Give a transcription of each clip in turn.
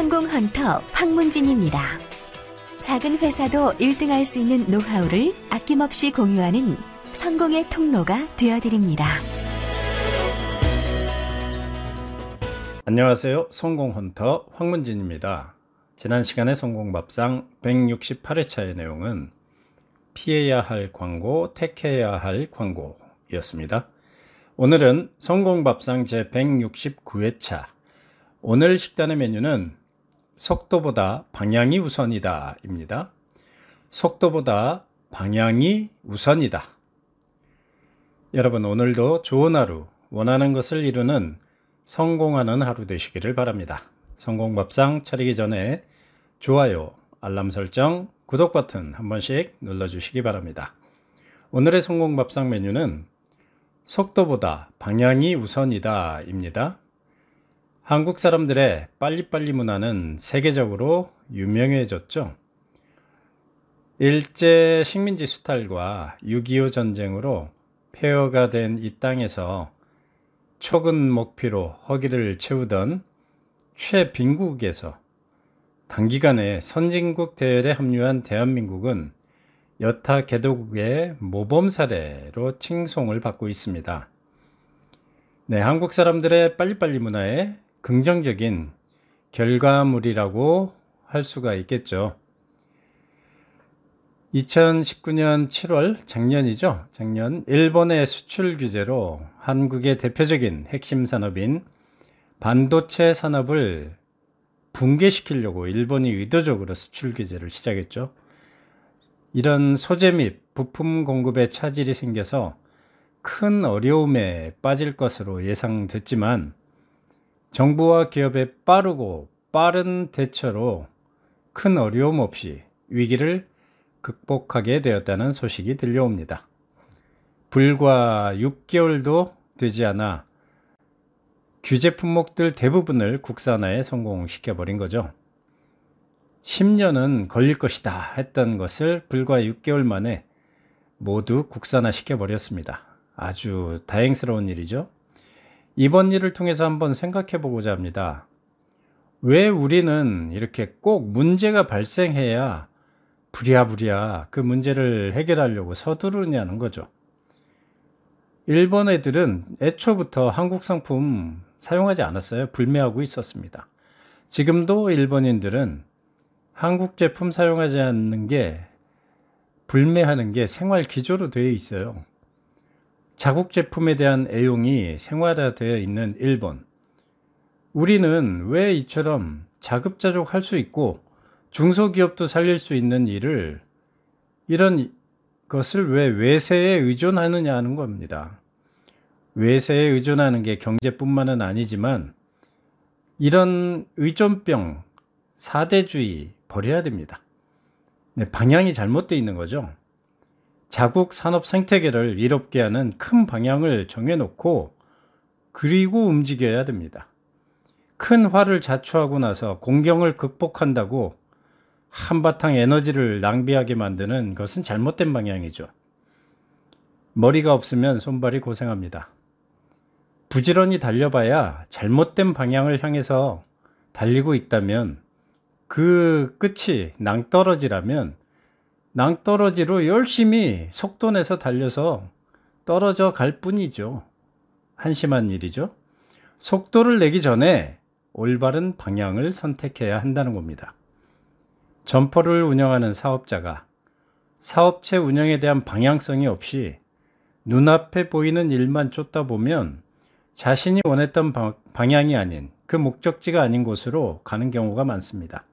항공 헌터 황문진입니다. 작은 회사도 1등할 수 있는 노하우를 아낌없이 공유하는 성공의 통로가 되어드립니다. 안녕하세요. 성공 헌터 황문진입니다. 지난 시간의 성공 밥상 168회차의 내용은 피해야 할 광고, 택해야 할 광고였습니다. 오늘은 성공 밥상 제 169회차 오늘 식단의 메뉴는 속도보다 방향이 우선이다 입니다. 속도보다 방향이 우선이다. 여러분 오늘도 좋은 하루, 원하는 것을 이루는 성공하는 하루 되시기를 바랍니다. 성공밥상 차리기 전에 좋아요, 알람 설정, 구독 버튼 한 번씩 눌러주시기 바랍니다. 오늘의 성공밥상 메뉴는 속도보다 방향이 우선이다 입니다. 한국 사람들의 빨리빨리 문화는 세계적으로 유명해졌죠. 일제 식민지 수탈과 6.25 전쟁으로 폐허가 된 이 땅에서 초근 목피로 허기를 채우던 최빈국에서 단기간에 선진국 대열에 합류한 대한민국은 여타 개도국의 모범 사례로 칭송을 받고 있습니다. 네, 한국 사람들의 빨리빨리 문화에 긍정적인 결과물이라고 할 수가 있겠죠. 2019년 7월 작년이죠. 작년 일본의 수출 규제로 한국의 대표적인 핵심 산업인 반도체 산업을 붕괴시키려고 일본이 의도적으로 수출 규제를 시작했죠. 이런 소재 및 부품 공급에 차질이 생겨서 큰 어려움에 빠질 것으로 예상됐지만 정부와 기업의 빠르고 빠른 대처로 큰 어려움 없이 위기를 극복하게 되었다는 소식이 들려옵니다. 불과 6개월도 되지 않아 규제 품목들 대부분을 국산화에 성공시켜버린 거죠. 10년은 걸릴 것이다 했던 것을 불과 6개월 만에 모두 국산화시켜버렸습니다. 아주 다행스러운 일이죠. 이번 일을 통해서 한번 생각해 보고자 합니다. 왜 우리는 이렇게 꼭 문제가 발생해야 부랴부랴 그 문제를 해결하려고 서두르냐는 거죠. 일본 애들은 애초부터 한국 상품 사용하지 않았어요. 불매하고 있었습니다. 지금도 일본인들은 한국 제품 사용하지 않는 게 불매하는 게 생활 기조로 되어 있어요. 자국 제품에 대한 애용이 생활화되어 있는 일본. 우리는 왜 이처럼 자급자족 할 수 있고 중소기업도 살릴 수 있는 일을 이런 것을 왜 외세에 의존하느냐 하는 겁니다. 외세에 의존하는 게 경제뿐만은 아니지만 이런 의존병, 사대주의 버려야 됩니다. 네, 방향이 잘못되어 있는 거죠. 자국 산업 생태계를 위롭게 하는 큰 방향을 정해놓고 그리고 움직여야 됩니다. 큰 화를 자초하고 나서 공경을 극복한다고 한바탕 에너지를 낭비하게 만드는 것은 잘못된 방향이죠. 머리가 없으면 손발이 고생합니다. 부지런히 달려봐야 잘못된 방향을 향해서 달리고 있다면 그 끝이 낭떠러지라면 낭떠러지로 열심히 속도 내서 달려서 떨어져 갈 뿐이죠. 한심한 일이죠. 속도를 내기 전에 올바른 방향을 선택해야 한다는 겁니다. 점퍼를 운영하는 사업자가 사업체 운영에 대한 방향성이 없이 눈앞에 보이는 일만 쫓다 보면 자신이 원했던 방향이 아닌 그 목적지가 아닌 곳으로 가는 경우가 많습니다.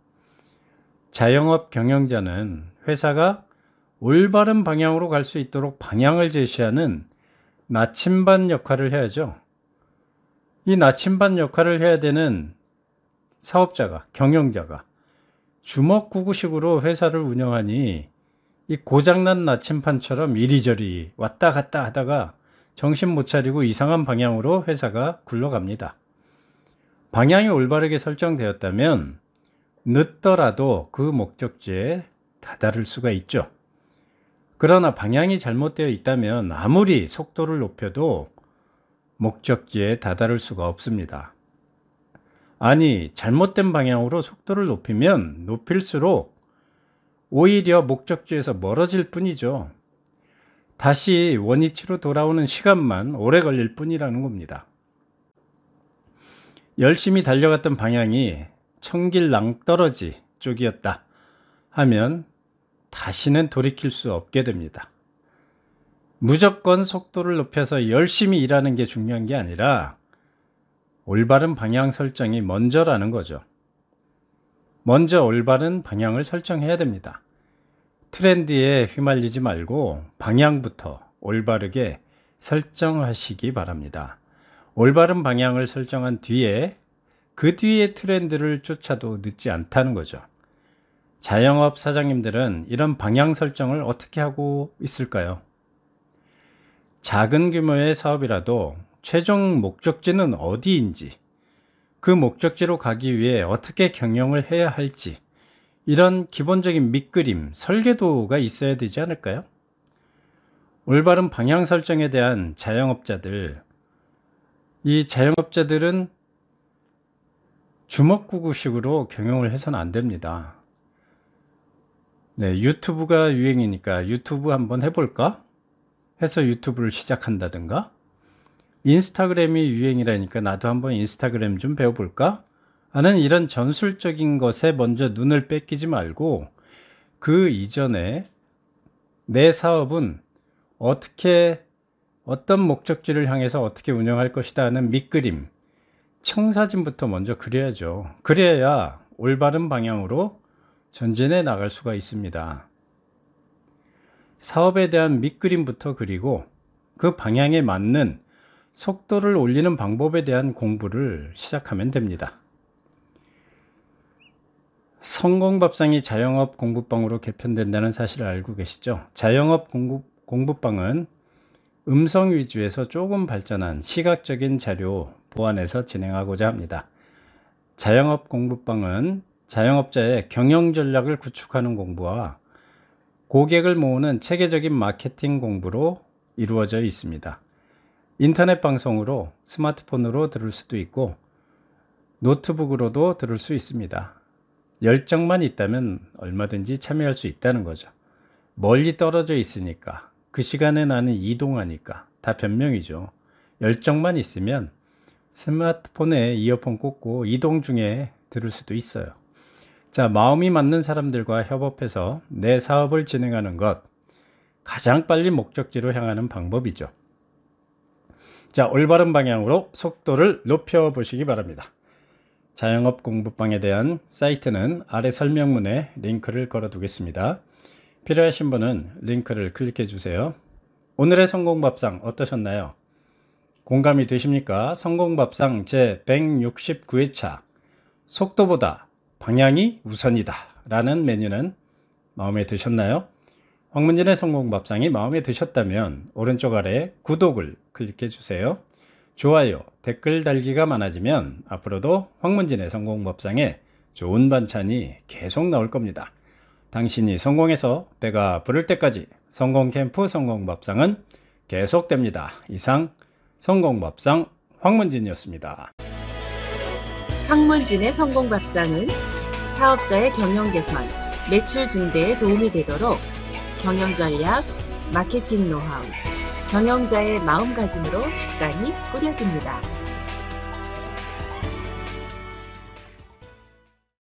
자영업 경영자는 회사가 올바른 방향으로 갈 수 있도록 방향을 제시하는 나침반 역할을 해야죠. 이 나침반 역할을 해야 되는 사업자가, 경영자가 주먹구구식으로 회사를 운영하니 이 고장난 나침판처럼 이리저리 왔다 갔다 하다가 정신 못 차리고 이상한 방향으로 회사가 굴러갑니다. 방향이 올바르게 설정되었다면 늦더라도 그 목적지에 다다를 수가 있죠. 그러나 방향이 잘못되어 있다면 아무리 속도를 높여도 목적지에 다다를 수가 없습니다. 아니, 잘못된 방향으로 속도를 높이면 높일수록 오히려 목적지에서 멀어질 뿐이죠. 다시 원위치로 돌아오는 시간만 오래 걸릴 뿐이라는 겁니다. 열심히 달려갔던 방향이 청길 낭떠러지 쪽이었다 하면 다시는 돌이킬 수 없게 됩니다. 무조건 속도를 높여서 열심히 일하는 게 중요한 게 아니라 올바른 방향 설정이 먼저라는 거죠. 먼저 올바른 방향을 설정해야 됩니다. 트렌드에 휘말리지 말고 방향부터 올바르게 설정하시기 바랍니다. 올바른 방향을 설정한 뒤에 그 뒤에 트렌드를 쫓아도 늦지 않다는 거죠. 자영업 사장님들은 이런 방향 설정을 어떻게 하고 있을까요? 작은 규모의 사업이라도 최종 목적지는 어디인지, 그 목적지로 가기 위해 어떻게 경영을 해야 할지, 이런 기본적인 밑그림, 설계도가 있어야 되지 않을까요? 올바른 방향 설정에 대한 자영업자들, 이 자영업자들은 주먹구구식으로 경영을 해서는 안 됩니다. 네, 유튜브가 유행이니까 유튜브 한번 해볼까? 해서 유튜브를 시작한다든가 인스타그램이 유행이라니까 나도 한번 인스타그램 좀 배워볼까? 하는 이런 전술적인 것에 먼저 눈을 뺏기지 말고 그 이전에 내 사업은 어떻게 어떤 목적지를 향해서 어떻게 운영할 것이다 하는 밑그림 청사진부터 먼저 그려야죠 그래야 올바른 방향으로 전진해 나갈 수가 있습니다. 사업에 대한 밑그림부터 그리고 그 방향에 맞는 속도를 올리는 방법에 대한 공부를 시작하면 됩니다. 성공밥상이 자영업 공부방으로 개편된다는 사실을 알고 계시죠? 자영업 공부, 공부방은 음성 위주에서 조금 발전한 시각적인 자료 보완해서 진행하고자 합니다. 자영업 공부방은 자영업자의 경영 전략을 구축하는 공부와 고객을 모으는 체계적인 마케팅 공부로 이루어져 있습니다. 인터넷 방송으로 스마트폰으로 들을 수도 있고 노트북으로도 들을 수 있습니다. 열정만 있다면 얼마든지 참여할 수 있다는 거죠. 멀리 떨어져 있으니까 그 시간에 나는 이동하니까 다 변명이죠. 열정만 있으면 스마트폰에 이어폰 꽂고 이동 중에 들을 수도 있어요. 자, 마음이 맞는 사람들과 협업해서 내 사업을 진행하는 것. 가장 빨리 목적지로 향하는 방법이죠. 자, 올바른 방향으로 속도를 높여 보시기 바랍니다. 자영업 공부방에 대한 사이트는 아래 설명문에 링크를 걸어 두겠습니다. 필요하신 분은 링크를 클릭해 주세요. 오늘의 성공밥상 어떠셨나요? 공감이 되십니까? 성공밥상 제 169회차 속도보다 방향이 우선이다 라는 메뉴는 마음에 드셨나요? 황문진의 성공밥상이 마음에 드셨다면 오른쪽 아래 구독을 클릭해 주세요. 좋아요, 댓글 달기가 많아지면 앞으로도 황문진의 성공밥상에 좋은 반찬이 계속 나올 겁니다. 당신이 성공해서 배가 부를 때까지 성공 캠프 성공밥상은 계속됩니다. 이상 성공밥상 황문진이었습니다. 학문진의 성공 밥상은 사업자의 경영 개선, 매출 증대에 도움이 되도록 경영 전략, 마케팅 노하우, 경영자의 마음가짐으로 식단이 꾸려집니다.